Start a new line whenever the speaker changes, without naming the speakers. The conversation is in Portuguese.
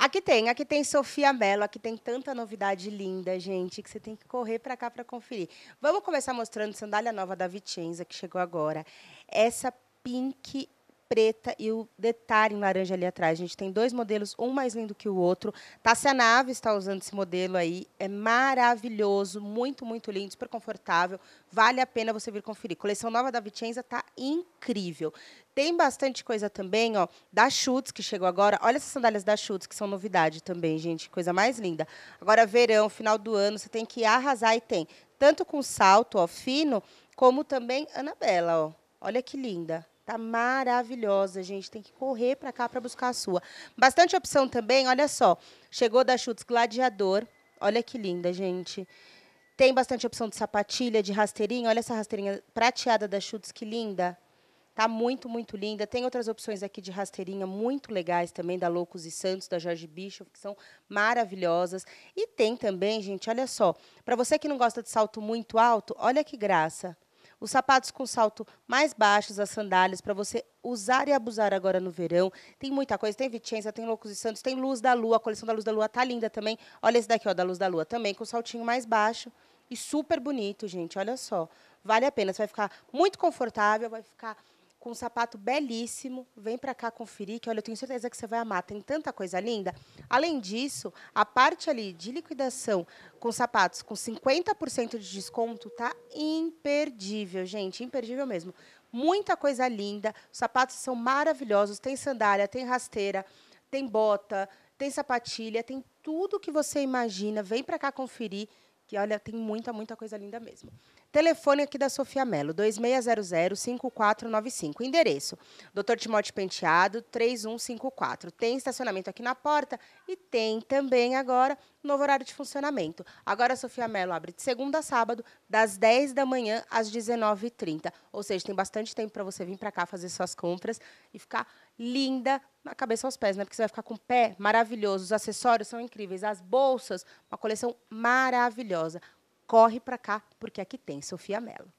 Aqui tem, aqui tem Sofia Mello, aqui tem tanta novidade linda, gente, que você tem que correr para cá para conferir. Vamos começar mostrando sandália nova da Vicenza, que chegou agora. Essa pink preta e o detalhe em laranja ali atrás. A gente tem dois modelos, um mais lindo que o outro. Tássia Naves está usando esse modelo aí. É maravilhoso, muito, muito lindo, super confortável. Vale a pena você vir conferir. Coleção nova da Vicenza está incrível. Tem bastante coisa também, ó, da Schutz, que chegou agora. Olha essas sandálias da Schutz, que são novidade também, gente. Coisa mais linda. Agora, verão, final do ano, você tem que arrasar e tem. Tanto com salto, ó, fino, como também Anabela, ó. Olha que linda. Tá maravilhosa, gente. Tem que correr para cá para buscar a sua. Bastante opção também, olha só. Chegou da Chutes Gladiador. Olha que linda, gente. Tem bastante opção de sapatilha, de rasteirinha. Olha essa rasteirinha prateada da Chutes, que linda. Tá muito, muito linda. Tem outras opções aqui de rasteirinha muito legais também, da Loucos e Santos, da Jorge Bicho, que são maravilhosas. E tem também, gente, olha só. Para você que não gosta de salto muito alto, olha que graça os sapatos com salto mais baixos, as sandálias, para você usar e abusar agora no verão. Tem muita coisa, tem Vicenza, tem Loucos e Santos, tem Luz da Lua, a coleção da Luz da Lua tá linda também. Olha esse daqui, ó, da Luz da Lua também, com saltinho mais baixo e super bonito, gente, olha só. Vale a pena, você vai ficar muito confortável, vai ficar com um sapato belíssimo. Vem para cá conferir, que olha, eu tenho certeza que você vai amar. Tem tanta coisa linda. Além disso, a parte ali de liquidação com sapatos com 50% de desconto tá imperdível, gente, imperdível mesmo. Muita coisa linda. Os sapatos são maravilhosos. Tem sandália, tem rasteira, tem bota, tem sapatilha, tem tudo que você imagina. Vem para cá conferir, que olha, tem muita, muita coisa linda mesmo. Telefone aqui da Sofia Melo, 2600-5495. Endereço, Dr. Timote Penteado, 3154. Tem estacionamento aqui na porta e tem também agora novo horário de funcionamento. Agora a Sofia Melo abre de segunda a sábado, das 10 da manhã às 19h30. Ou seja, tem bastante tempo para você vir para cá fazer suas compras e ficar linda na cabeça aos pés, né? Porque você vai ficar com o pé maravilhoso, os acessórios são incríveis, as bolsas, uma coleção maravilhosa corre para cá, porque aqui tem Sofia Mello.